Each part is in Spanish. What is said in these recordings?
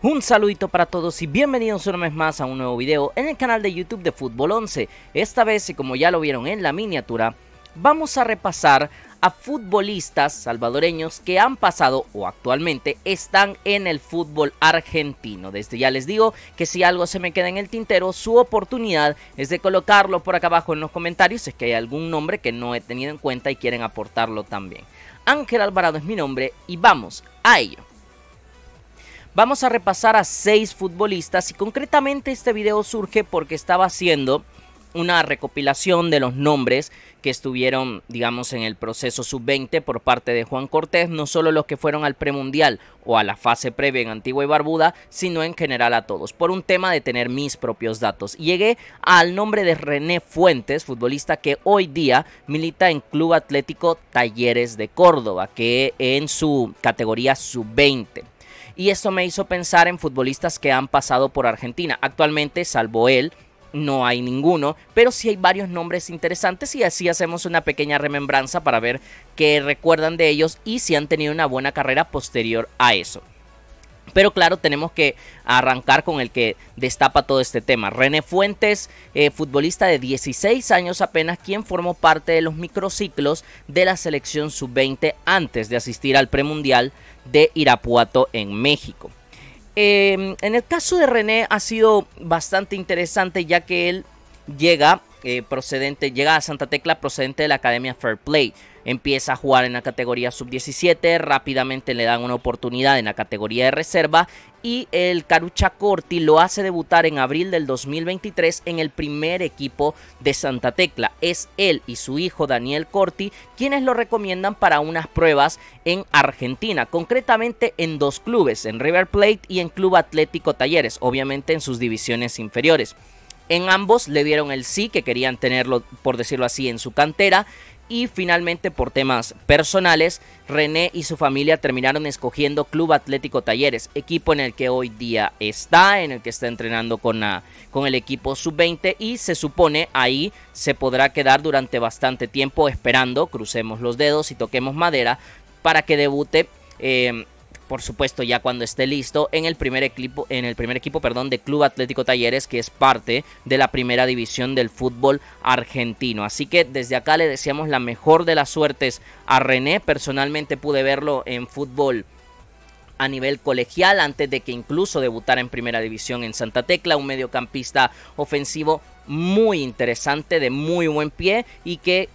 Un saludito para todos y bienvenidos una vez más a un nuevo video en el canal de YouTube de Fútbol 11. Esta vez, y como ya lo vieron en la miniatura, vamos a repasar a futbolistas salvadoreños que han pasado o actualmente están en el fútbol argentino. Desde ya les digo que si algo se me queda en el tintero, su oportunidad es de colocarlo por acá abajo en los comentarios, si es que hay algún nombre que no he tenido en cuenta y quieren aportarlo también. Ángel Alvarado es mi nombre y vamos a ello. Vamos a repasar a seis futbolistas y concretamente este video surge porque estaba haciendo una recopilación de los nombres que estuvieron, digamos, en el proceso sub-20 por parte de Juan Cortés, no solo los que fueron al premundial o a la fase previa en Antigua y Barbuda, sino en general a todos, por un tema de tener mis propios datos. Llegué al nombre de René Fuentes, futbolista que hoy día milita en Club Atlético Talleres de Córdoba, que en su categoría sub-20 y eso me hizo pensar en futbolistas que han pasado por Argentina. Actualmente, salvo él, no hay ninguno, pero sí hay varios nombres interesantes y así hacemos una pequeña remembranza para ver qué recuerdan de ellos y si han tenido una buena carrera posterior a eso. Pero claro, tenemos que arrancar con el que destapa todo este tema. René Fuentes, eh, futbolista de 16 años apenas, quien formó parte de los microciclos de la selección sub-20 antes de asistir al premundial de Irapuato en México. Em, en el caso de René ha sido bastante interesante ya que él llega eh, procedente, llega a Santa Tecla procedente de la Academia Fair Play. Empieza a jugar en la categoría sub-17, rápidamente le dan una oportunidad en la categoría de reserva y el Carucha Corti lo hace debutar en abril del 2023 en el primer equipo de Santa Tecla. Es él y su hijo Daniel Corti quienes lo recomiendan para unas pruebas en Argentina, concretamente en dos clubes, en River Plate y en Club Atlético Talleres, obviamente en sus divisiones inferiores. En ambos le dieron el sí que querían tenerlo, por decirlo así, en su cantera. Y finalmente, por temas personales, René y su familia terminaron escogiendo Club Atlético Talleres, equipo en el que hoy día está, en el que está entrenando con, con el equipo sub-20 y se supone ahí se podrá quedar durante bastante tiempo esperando, crucemos los dedos y toquemos madera, para que debute. Eh, por supuesto ya cuando esté listo en el primer equipo, en el primer equipo de Club Atlético Talleres que es parte de la primera división del fútbol argentino. Así que desde acá le deseamos la mejor de las suertes a René, personalmente pude verlo en fútbol a nivel colegial antes de que incluso debutara en primera división en Santa Tecla, un mediocampista ofensivo muy interesante, de muy buen pie y que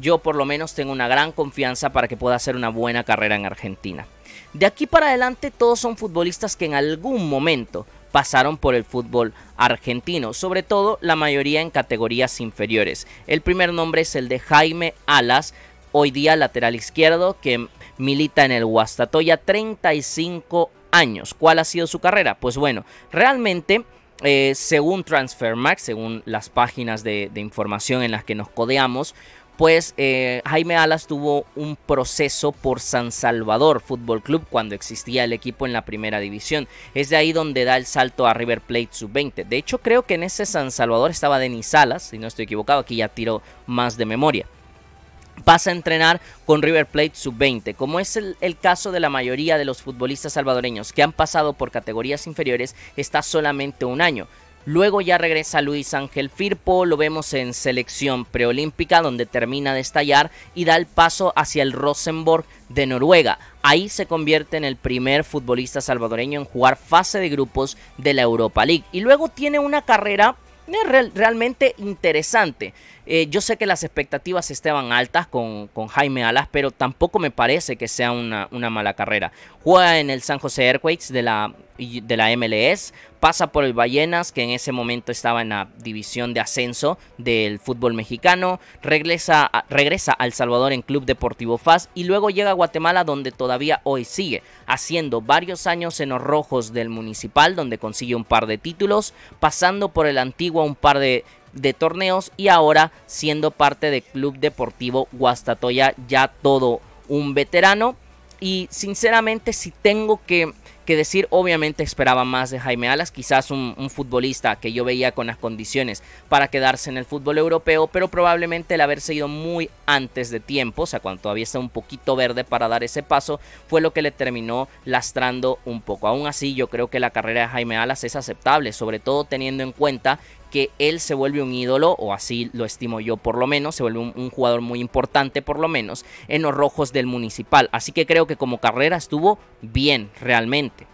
yo por lo menos tengo una gran confianza para que pueda hacer una buena carrera en Argentina. De aquí para adelante todos son futbolistas que en algún momento pasaron por el fútbol argentino, sobre todo la mayoría en categorías inferiores. El primer nombre es el de Jaime Alas, hoy día lateral izquierdo, que milita en el Huastatoya, 35 años. ¿Cuál ha sido su carrera? Pues bueno, realmente... Eh, según Transfermarkt, según las páginas de información en las que nos codeamos, pues eh, Jaime Alas tuvo un proceso por San Salvador Fútbol Club cuando existía el equipo en la primera división. Es de ahí donde da el salto a River Plate Sub-20. De hecho, creo que en ese San Salvador estaba Denis Alas, si no estoy equivocado, aquí ya tiro más de memoria pasa a entrenar con River Plate sub-20, como es el, caso de la mayoría de los futbolistas salvadoreños que han pasado por categorías inferiores, está solamente un año. Luego ya regresa Luis Ángel Firpo, lo vemos en selección preolímpica donde termina de estallar y da el paso hacia el Rosenborg de Noruega. Ahí se convierte en el primer futbolista salvadoreño en jugar fase de grupos de la Europa League. Y luego tiene una carrera eh, realmente interesante. Eh, yo sé que las expectativas estaban altas con, Jaime Alas, pero tampoco me parece que sea una, mala carrera. Juega en el San José Airways de la MLS, pasa por el Ballenas, que en ese momento estaba en la división de ascenso del fútbol mexicano, regresa, regresa al Salvador en Club Deportivo Faz y luego llega a Guatemala donde todavía hoy sigue, haciendo varios años en los rojos del municipal donde consigue un par de títulos, pasando por el antiguo un par de de torneos y ahora siendo parte de Club Deportivo Guastatoya, ya todo un veterano. Y sinceramente, si tengo que que decir, obviamente esperaba más de Jaime Alas, quizás un, futbolista que yo veía con las condiciones para quedarse en el fútbol europeo, pero probablemente el haberse ido muy antes de tiempo, o sea, cuando todavía está un poquito verde para dar ese paso, fue lo que le terminó lastrando un poco. Aún así, yo creo que la carrera de Jaime Alas es aceptable, sobre todo teniendo en cuenta que él se vuelve un ídolo, o así lo estimo yo por lo menos, se vuelve un, un jugador muy importante por lo menos en los rojos del municipal. Así que creo que como carrera estuvo bien, realmente.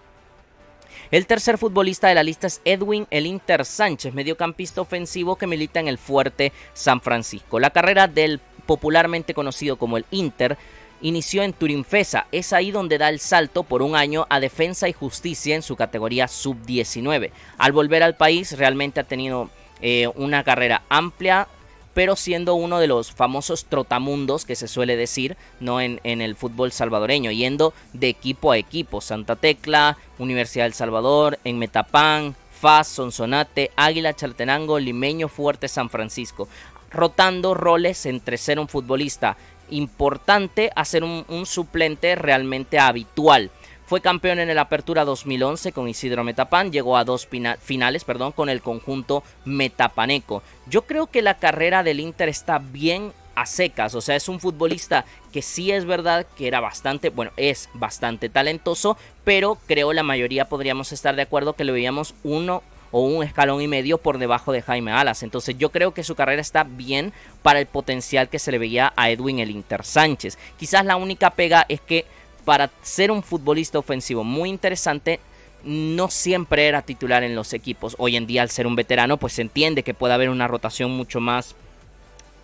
El tercer futbolista de la lista es Edwin El Inter Sánchez, mediocampista ofensivo que milita en el Fuerte San Francisco. La carrera del popularmente conocido como el Inter inició en Turinfesa. Es ahí donde da el salto por un año a Defensa y Justicia en su categoría sub-19. Al volver al país realmente ha tenido eh, una carrera amplia, pero siendo uno de los famosos trotamundos que se suele decir ¿no? En, el fútbol salvadoreño, yendo de equipo a equipo, Santa Tecla, Universidad del Salvador, en Metapán, FAS, Sonsonate, Águila, Chaltenango, Limeño, Fuerte, San Francisco, rotando roles entre ser un futbolista importante hacer un, suplente realmente habitual. Fue campeón en el Apertura 2011 con Isidro Metapan, llegó a dos finales con el conjunto metapaneco. Yo creo que la carrera del Inter está bien a secas, o sea, es un futbolista que sí es verdad que era bastante, bueno, es bastante talentoso, pero creo la mayoría podríamos estar de acuerdo que lo veíamos uno o un escalón y medio por debajo de Jaime Alas. Entonces yo creo que su carrera está bien para el potencial que se le veía a Edwin el Inter Sánchez. Quizás la única pega es que para ser un futbolista ofensivo muy interesante no siempre era titular en los equipos. Hoy en día al ser un veterano pues se entiende que puede haber una rotación mucho más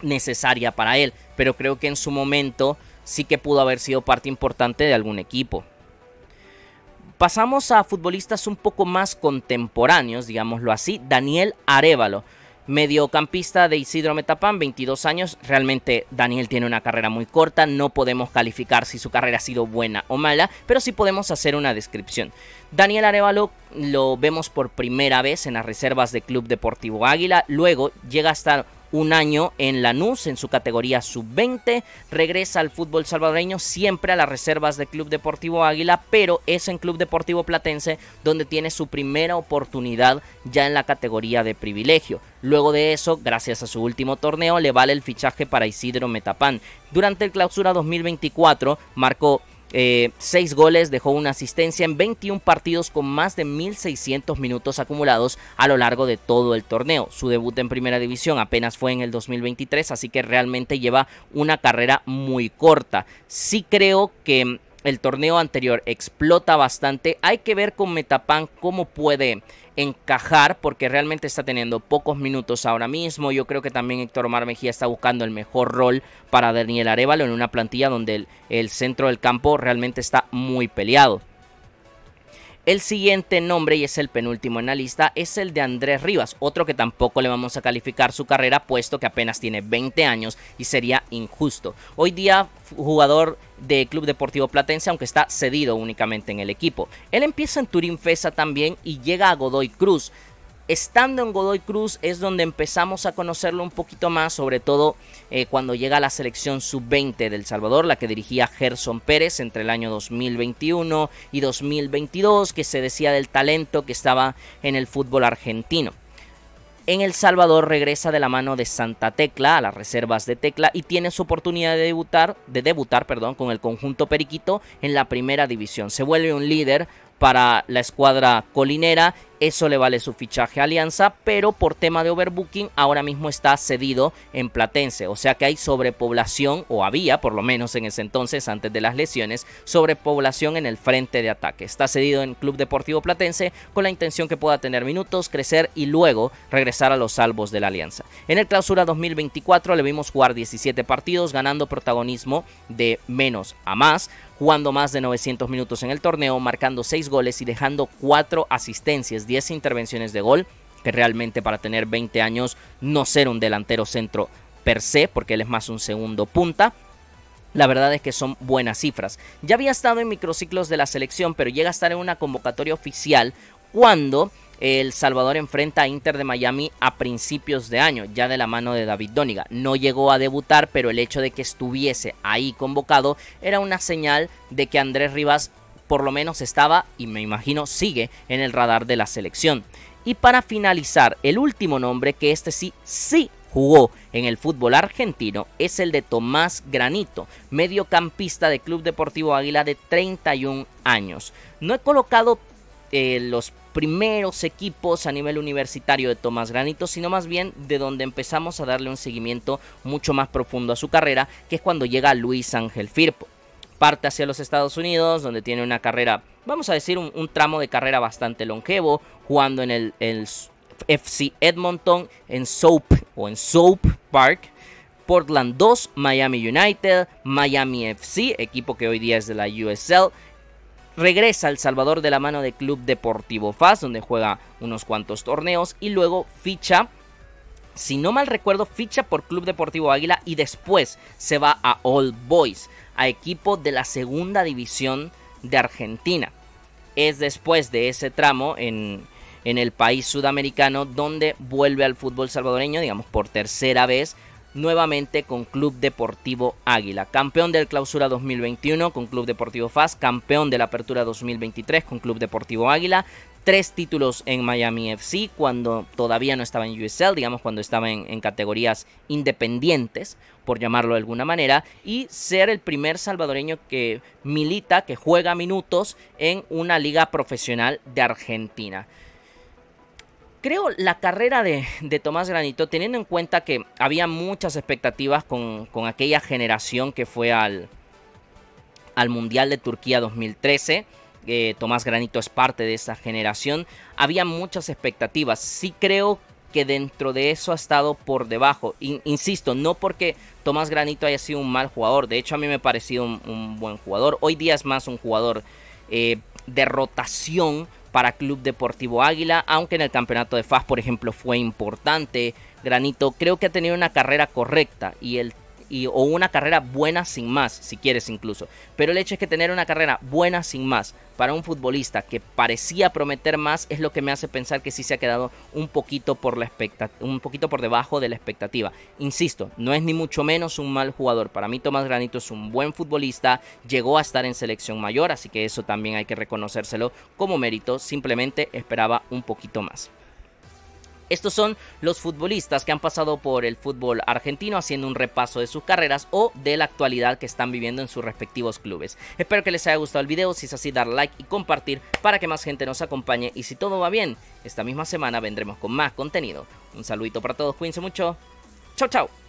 necesaria para él, pero creo que en su momento sí que pudo haber sido parte importante de algún equipo. Pasamos a futbolistas un poco más contemporáneos, digámoslo así. Daniel Arevalo, mediocampista de Isidro Metapán, 22 años. Realmente Daniel tiene una carrera muy corta, no podemos calificar si su carrera ha sido buena o mala, pero sí podemos hacer una descripción. Daniel Arevalo lo vemos por primera vez en las reservas de Club Deportivo Águila, luego llega a estar un año en Lanús, en su categoría sub-20. Regresa al fútbol salvadoreño, siempre a las reservas del Club Deportivo Águila, pero es en Club Deportivo Platense donde tiene su primera oportunidad ya en la categoría de privilegio. Luego de eso, gracias a su último torneo, le vale el fichaje para Isidro Metapán. Durante el clausura 2024, marcó eh, seis goles, dejó una asistencia en 21 partidos con más de 1.600 minutos acumulados a lo largo de todo el torneo. Su debut en primera división apenas fue en el 2023, así que realmente lleva una carrera muy corta. Sí creo que el torneo anterior explota bastante. Hay que ver con Metapan cómo puede encajar porque realmente está teniendo pocos minutos ahora mismo. Yo creo que también Héctor Omar Mejía está buscando el mejor rol para Daniel Arevalo en una plantilla donde el, el centro del campo realmente está muy peleado. El siguiente nombre, y es el penúltimo en la lista, es el de Andrés Rivas, otro que tampoco le vamos a calificar su carrera, puesto que apenas tiene 20 años y sería injusto. Hoy día, jugador de Club Deportivo Platense, aunque está cedido únicamente en el equipo. Él empieza en Turín Fesa también y llega a Godoy Cruz. Estando en Godoy Cruz es donde empezamos a conocerlo un poquito más, sobre todo eh, cuando llega a la selección sub-20 del Salvador, la que dirigía Gerson Pérez entre el año 2021 y 2022, que se decía del talento que estaba en el fútbol argentino en El Salvador regresa de la mano de Santa Tecla a las reservas de Tecla y tiene su oportunidad de debutar, de debutar perdón, con el conjunto Periquito en la primera división. Se vuelve un líder para la escuadra colinera. Eso le vale su fichaje a Alianza, pero por tema de overbooking ahora mismo está cedido en Platense. O sea que hay sobrepoblación, o había por lo menos en ese entonces, antes de las lesiones, sobrepoblación en el frente de ataque. Está cedido en Club Deportivo Platense con la intención que pueda tener minutos, crecer y luego regresar a los salvos de la Alianza. En el clausura 2024 le vimos jugar 17 partidos, ganando protagonismo de menos a más jugando más de 900 minutos en el torneo, marcando 6 goles y dejando 4 asistencias, 10 intervenciones de gol, que realmente para tener 20 años no ser un delantero centro per se, porque él es más un segundo punta, la verdad es que son buenas cifras. Ya había estado en microciclos de la selección, pero llega a estar en una convocatoria oficial cuando el Salvador enfrenta a Inter de Miami a principios de año, ya de la mano de David Dóniga. No llegó a debutar, pero el hecho de que estuviese ahí convocado era una señal de que Andrés Rivas por lo menos estaba y me imagino sigue en el radar de la selección. Y para finalizar, el último nombre que este sí, sí jugó en el fútbol argentino es el de Tomás Granito, mediocampista de Club Deportivo Águila de 31 años. No he colocado eh, los primeros equipos a nivel universitario de Tomás Granito, sino más bien de donde empezamos a darle un seguimiento mucho más profundo a su carrera, que es cuando llega Luis Ángel Firpo. Parte hacia los Estados Unidos, donde tiene una carrera, vamos a decir, un, tramo de carrera bastante longevo, jugando en el, el FC Edmonton, en Soap o en Soap Park, Portland 2, Miami United, Miami FC, equipo que hoy día es de la USL, regresa al Salvador de la mano de Club Deportivo FAS, donde juega unos cuantos torneos y luego ficha si no mal recuerdo, ficha por Club Deportivo Águila y después se va a All Boys, a equipo de la segunda división de Argentina. Es después de ese tramo en, en el país sudamericano donde vuelve al fútbol salvadoreño, digamos, por tercera vez nuevamente con Club Deportivo Águila, campeón del Clausura 2021 con Club Deportivo FAS, campeón de la Apertura 2023 con Club Deportivo Águila, tres títulos en Miami FC cuando todavía no estaba en USL, digamos cuando estaba en, en, categorías independientes, por llamarlo de alguna manera, y ser el primer salvadoreño que milita, que juega minutos en una liga profesional de Argentina. Creo la carrera de, de, Tomás Granito, teniendo en cuenta que había muchas expectativas con, con aquella generación que fue al, al Mundial de Turquía 2013. Eh, Tomás Granito es parte de esa generación. Había muchas expectativas. Sí creo que dentro de eso ha estado por debajo. insisto, no porque Tomás Granito haya sido un mal jugador. De hecho, a mí me ha parecido un, buen jugador. Hoy día es más un jugador eh, de rotación para Club Deportivo Águila, aunque en el campeonato de FAS, por ejemplo, fue importante. Granito creo que ha tenido una carrera correcta y el o una carrera buena sin más, si quieres incluso. Pero el hecho es que tener una carrera buena sin más para un futbolista que parecía prometer más es lo que me hace pensar que sí se ha quedado un poquito por, un poquito por debajo de la expectativa. Insisto, no es ni mucho menos un mal jugador. Para mí Tomás Granito es un buen futbolista, llegó a estar en selección mayor, así que eso también hay que reconocérselo como mérito. Simplemente esperaba un poquito más. Estos son los futbolistas que han pasado por el fútbol argentino haciendo un repaso de sus carreras o de la actualidad que están viviendo en sus respectivos clubes. Espero que les haya gustado el video, si es así dar like y compartir para que más gente nos acompañe y si todo va bien, esta misma semana vendremos con más contenido. Un saludito para todos, cuídense mucho. Chao, chao.